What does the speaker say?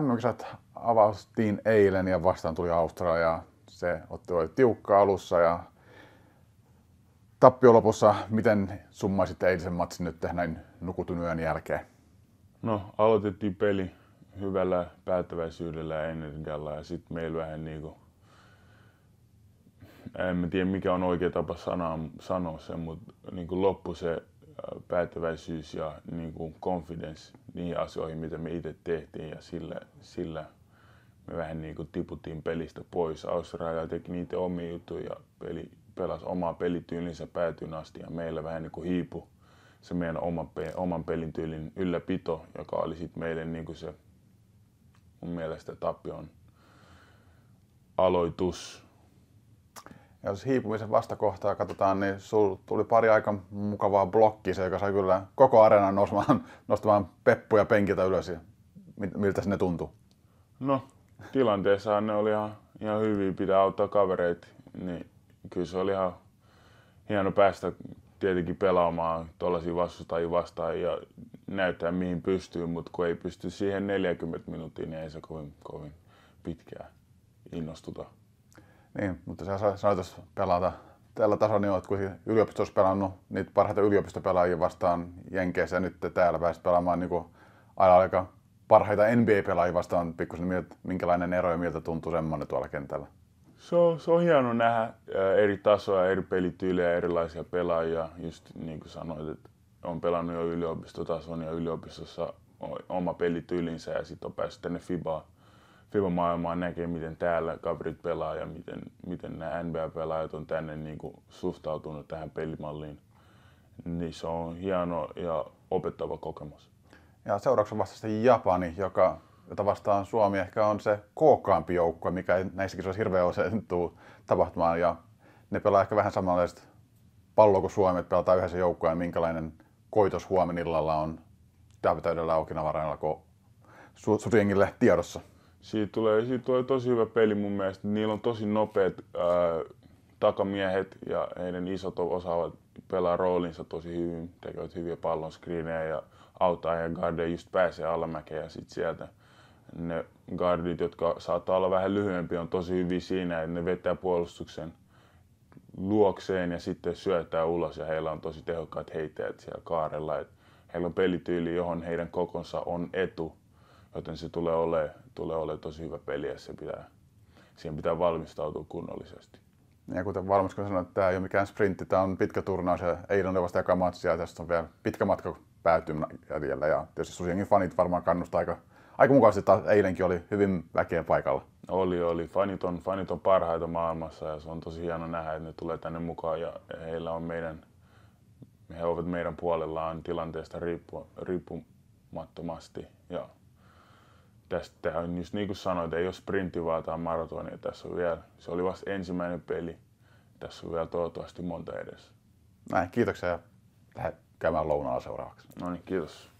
MM-kisat avaustiin eilen ja vastaan tuli Australia. Se otti oli tiukka alussa ja tappio lopussa. Miten summaisit eilisen matsin nyt näin nukutun yön jälkeen? No, aloitettiin peli hyvällä päättäväisyydellä ja energialla ja sitten meillä vähän niin kuin, en tiedä mikä on oikea tapa sanoa sen, mutta niin kuin loppu se päättäväisyys ja niin kuin confidence niihin asioihin, mitä me itse tehtiin ja sillä, sillä me vähän niin kuin tiputtiin pelistä pois. Australia teki niitä omia juttuja ja peli, pelasi omaa pelityylinsä päätyyn asti ja meillä vähän niin kuin hiipu se meidän oma, oman pelityylin ylläpito, joka oli sitten meille niin kuin se mun mielestä Tapion aloitus jos hiipumisen vastakohtaa katsotaan, niin sul tuli pari aika mukavaa blokkia, joka sai kyllä koko areenan nostamaan, nostamaan peppuja penkiltä ylös. Miltä ne tuntui? No, tilanteessa ne oli ihan, ihan hyvin, pitää auttaa kavereita, niin kyllä se oli ihan hieno päästä tietenkin pelaamaan tuollaisia vastustajia vastaan ja näyttää mihin pystyy, mutta kun ei pysty siihen 40 minuuttia, niin ei se kovin, kovin pitkään innostuta. Niin, mutta sä sanoit pelata tällä tasolla, niin olet kuitenkin yliopistossa pelannut niitä parhaita yliopistopelaajia vastaan Jenkeissä ja nyt täällä pääsit pelaamaan niin aina aika parhaita NBA-pelaajia vastaan pikkusen, minkälainen ero ja miltä tuntuu semmoinen tuolla kentällä? Se on, se on hieno nähdä eri tasoja, eri pelityylejä, erilaisia pelaajia. Just niin kuin sanoit, että on pelannut jo yliopistotason ja yliopistossa oma pelityylinsä ja sitten on päässyt tänne FIBAan FIBA-maailmaa näkee, miten täällä kaverit pelaa ja miten, miten nämä NBA-pelaajat on tänne niin kuin suhtautunut tähän pelimalliin, niin se on hieno ja opettava kokemus. Ja seuraavaksi vasta se Japani, joka, jota vastaan Suomi ehkä on se kookkaampi joukko, mikä ei näissä kisoissa hirveän usein tule tapahtumaan. Ja ne pelaa ehkä vähän samanlaista palloa kuin Suomi, että pelataan yhdessä joukkoa ja minkälainen koitos huomenillalla on täydellä Okinavaralla, kun su- tiedossa siitä tulee, siitä tulee tosi hyvä peli mun mielestä. Niillä on tosi nopeat ää, takamiehet ja heidän isot osaavat pelaa roolinsa tosi hyvin, tekevät hyviä pallon screenejä ja auttaa ja gardeja just pääsee alamäkeen ja sit sieltä ne gardit, jotka saattaa olla vähän lyhyempi, on tosi hyviä siinä, että ne vetää puolustuksen luokseen ja sitten syöttää ulos ja heillä on tosi tehokkaat heittäjät siellä kaarella. Et heillä on pelityyli, johon heidän kokonsa on etu joten se tulee olemaan tulee ole tosi hyvä peli ja se pitää, siihen pitää valmistautua kunnollisesti. Ja kuten valmis, kun sanoin, että tämä ei ole mikään sprintti, tämä on pitkä turnaus ja ei ole vasta joka matsi ja tässä on vielä pitkä matka päätymään jäljellä. Ja tietysti Susienkin fanit varmaan kannustaa aika, aika mukavasti, että eilenkin oli hyvin väkeä paikalla. Oli, oli. Fanit on, fanit on parhaita maailmassa ja se on tosi hieno nähdä, että ne tulee tänne mukaan ja heillä on meidän, he ovat meidän puolellaan tilanteesta riippu, riippumattomasti. Ja tästä on, just niin kuin sanoit, ei ole sprintti vaan tämä maratoni. Tässä on vielä, se oli vasta ensimmäinen peli. Tässä on vielä toivottavasti monta edessä. Näin, kiitoksia ja käymään lounalla seuraavaksi. No niin, kiitos.